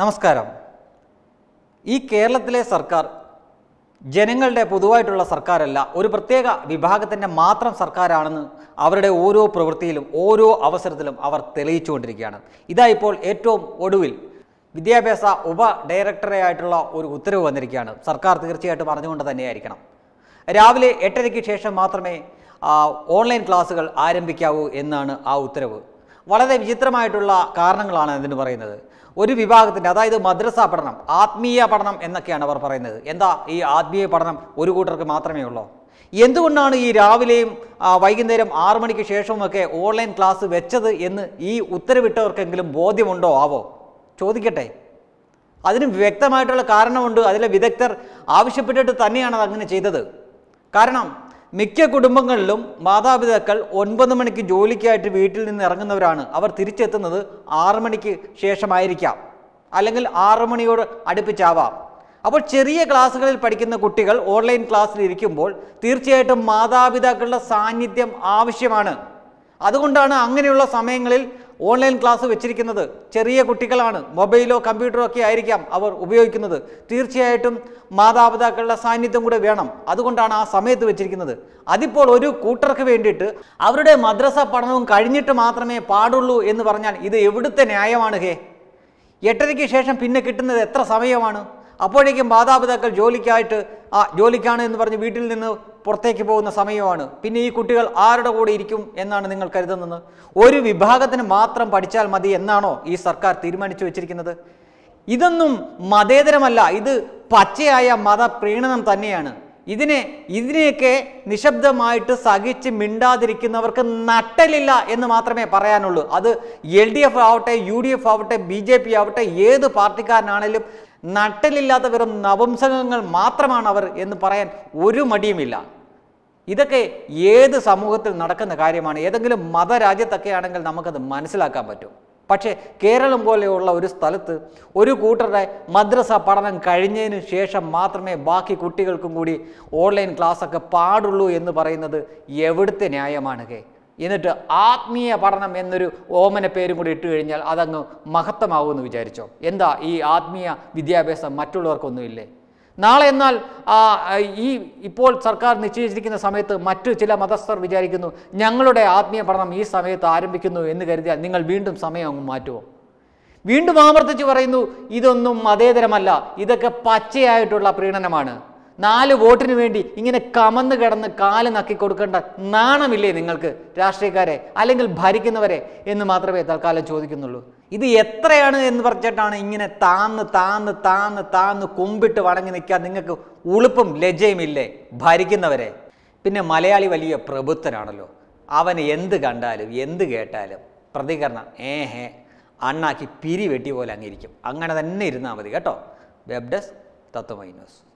നമസ്കാരം ഈ കേരളത്തിലെ സർക്കാർ ജനങ്ങളുടെ പൊതുവായിട്ടുള്ള സർക്കാരല്ല ഒരു പ്രത്യേക വിഭാഗത്തിൻ്റെ മാത്രം സർക്കാരാണെന്ന് അവരുടെ ഓരോ പ്രവൃത്തിയിലും ഓരോ അവസരത്തിലും അവർ തെളിയിച്ചുകൊണ്ടിരിക്കുകയാണ് ഇതാ ഇപ്പോൾ ഏറ്റവും ഒടുവിൽ വിദ്യാഭ്യാസ ഉപ ഡയറക്ടറെ ആയിട്ടുള്ള ഒരു ഉത്തരവ് വന്നിരിക്കുകയാണ് സർക്കാർ തീർച്ചയായിട്ടും അറിഞ്ഞുകൊണ്ട് തന്നെയായിരിക്കണം രാവിലെ എട്ടരയ്ക്ക് ശേഷം മാത്രമേ ഓൺലൈൻ ക്ലാസ്സുകൾ ആരംഭിക്കാവൂ എന്നാണ് ആ ഉത്തരവ് വളരെ വിചിത്രമായിട്ടുള്ള കാരണങ്ങളാണ് ഇതിന് പറയുന്നത് ഒരു വിഭാഗത്തിൻ്റെ അതായത് മദ്രസ പഠനം ആത്മീയ പഠനം എന്നൊക്കെയാണ് അവർ പറയുന്നത് എന്താ ഈ ആത്മീയ പഠനം ഒരു കൂട്ടർക്ക് മാത്രമേ ഉള്ളൂ എന്തുകൊണ്ടാണ് ഈ രാവിലെയും വൈകുന്നേരം ആറു മണിക്ക് ശേഷവുമൊക്കെ ഓൺലൈൻ ക്ലാസ് വെച്ചത് എന്ന് ഈ ഉത്തരവിട്ടവർക്കെങ്കിലും ബോധ്യമുണ്ടോ ആവോ ചോദിക്കട്ടെ അതിന് വ്യക്തമായിട്ടുള്ള കാരണമുണ്ട് അതിലെ വിദഗ്ധർ ആവശ്യപ്പെട്ടിട്ട് തന്നെയാണ് അതങ്ങനെ ചെയ്തത് കാരണം മിക്ക കുടുംബങ്ങളിലും മാതാപിതാക്കൾ ഒൻപത് മണിക്ക് ജോലിക്കായിട്ട് വീട്ടിൽ നിന്ന് ഇറങ്ങുന്നവരാണ് അവർ തിരിച്ചെത്തുന്നത് ആറു മണിക്ക് ശേഷമായിരിക്കാം അല്ലെങ്കിൽ ആറു മണിയോട് അടുപ്പിച്ചാവാം അപ്പോൾ ചെറിയ ക്ലാസ്സുകളിൽ പഠിക്കുന്ന കുട്ടികൾ ഓൺലൈൻ ക്ലാസ്സിൽ ഇരിക്കുമ്പോൾ തീർച്ചയായിട്ടും മാതാപിതാക്കളുടെ സാന്നിധ്യം ആവശ്യമാണ് അതുകൊണ്ടാണ് അങ്ങനെയുള്ള സമയങ്ങളിൽ ഓൺലൈൻ ക്ലാസ് വെച്ചിരിക്കുന്നത് ചെറിയ കുട്ടികളാണ് മൊബൈലോ കമ്പ്യൂട്ടറോ ഒക്കെ ആയിരിക്കാം അവർ ഉപയോഗിക്കുന്നത് തീർച്ചയായിട്ടും മാതാപിതാക്കളുടെ സാന്നിധ്യം കൂടെ വേണം അതുകൊണ്ടാണ് ആ സമയത്ത് വെച്ചിരിക്കുന്നത് അതിപ്പോൾ ഒരു കൂട്ടർക്ക് വേണ്ടിയിട്ട് അവരുടെ മദ്രസ പഠനവും കഴിഞ്ഞിട്ട് മാത്രമേ പാടുള്ളൂ എന്ന് പറഞ്ഞാൽ ഇത് എവിടുത്തെ ന്യായമാണ് ഹേ എട്ടരയ്ക്ക് ശേഷം പിന്നെ കിട്ടുന്നത് എത്ര സമയമാണ് അപ്പോഴേക്കും മാതാപിതാക്കൾ ജോലിക്കായിട്ട് ആ ജോലിക്കാണ് എന്ന് പറഞ്ഞ് വീട്ടിൽ നിന്ന് പുറത്തേക്ക് പോകുന്ന സമയമാണ് പിന്നെ ഈ കുട്ടികൾ ആരുടെ കൂടെ ഇരിക്കും എന്നാണ് നിങ്ങൾ കരുതുന്നത് ഒരു വിഭാഗത്തിന് മാത്രം പഠിച്ചാൽ മതി എന്നാണോ ഈ സർക്കാർ തീരുമാനിച്ചു വെച്ചിരിക്കുന്നത് ഇതൊന്നും മതേതരമല്ല ഇത് പച്ചയായ മതപ്രീണനം തന്നെയാണ് ഇതിനെ ഇതിനെയൊക്കെ നിശബ്ദമായിട്ട് സഹിച്ച് മിണ്ടാതിരിക്കുന്നവർക്ക് നട്ടലില്ല എന്ന് മാത്രമേ പറയാനുള്ളൂ അത് എൽ ഡി എഫ് ആവട്ടെ യു ഡി എഫ് ആവട്ടെ ബി ജെ പി ആവട്ടെ ഏത് പാർട്ടിക്കാരനാണേലും നട്ടലില്ലാത്ത വെറും നവംസകങ്ങൾ മാത്രമാണ് അവർ എന്ന് പറയാൻ ഒരു മടിയുമില്ല ഇതൊക്കെ ഏത് സമൂഹത്തിൽ നടക്കുന്ന കാര്യമാണ് ഏതെങ്കിലും മതരാജ്യത്തൊക്കെ ആണെങ്കിൽ നമുക്കത് മനസ്സിലാക്കാൻ പറ്റും പക്ഷേ കേരളം പോലെയുള്ള ഒരു സ്ഥലത്ത് ഒരു കൂട്ടരുടെ മദ്രസ പഠനം കഴിഞ്ഞതിന് ശേഷം മാത്രമേ ബാക്കി കുട്ടികൾക്കും കൂടി ഓൺലൈൻ ക്ലാസ്സൊക്കെ പാടുള്ളൂ എന്ന് പറയുന്നത് എവിടുത്തെ ന്യായമാണ് കേ എന്നിട്ട് ആത്മീയ പഠനം എന്നൊരു ഓമന പേരും കൂടി ഇട്ട് കഴിഞ്ഞാൽ അതങ്ങ് മഹത്തമാവുമെന്ന് വിചാരിച്ചോ എന്താ ഈ ആത്മീയ വിദ്യാഭ്യാസം മറ്റുള്ളവർക്കൊന്നുമില്ലേ നാളെ എന്നാൽ ഈ ഇപ്പോൾ സർക്കാർ നിശ്ചയിച്ചിരിക്കുന്ന സമയത്ത് മറ്റു ചില മതസ്ഥർ വിചാരിക്കുന്നു ഞങ്ങളുടെ ആത്മീയ പഠനം ഈ സമയത്ത് ആരംഭിക്കുന്നു എന്ന് കരുതിയാൽ നിങ്ങൾ വീണ്ടും സമയം അങ്ങ് മാറ്റുമോ വീണ്ടും ആവർത്തിച്ച് പറയുന്നു ഇതൊന്നും മതേതരമല്ല ഇതൊക്കെ പച്ചയായിട്ടുള്ള പ്രീണനമാണ് നാല് വോട്ടിന് വേണ്ടി ഇങ്ങനെ കമന്ന് കിടന്ന് കാല് നക്കി കൊടുക്കേണ്ട നാണമില്ലേ നിങ്ങൾക്ക് രാഷ്ട്രീയക്കാരെ അല്ലെങ്കിൽ ഭരിക്കുന്നവരെ എന്ന് മാത്രമേ തൽക്കാലം ചോദിക്കുന്നുള്ളൂ ഇത് എത്രയാണ് എന്ന് പറഞ്ഞിട്ടാണ് ഇങ്ങനെ താന്ന് താന്ന് താന്ന് താന്ന് കുമ്പിട്ട് വടങ്ങി നിൽക്കാൻ നിങ്ങൾക്ക് ഉളുപ്പും ലജ്ജയുമില്ലേ ഭരിക്കുന്നവരെ പിന്നെ മലയാളി വലിയ പ്രബുദ്ധനാണല്ലോ അവൻ എന്ത് കണ്ടാലും എന്ത് കേട്ടാലും പ്രതികരണം ഏഹേ അണ്ണാക്കി പിരി വെട്ടി പോലെ അങ്ങിരിക്കും അങ്ങനെ തന്നെ ഇരുന്നാൽ മതി കേട്ടോ വെബ് ഡെസ്ക് തത്വമൈ ന്യൂസ്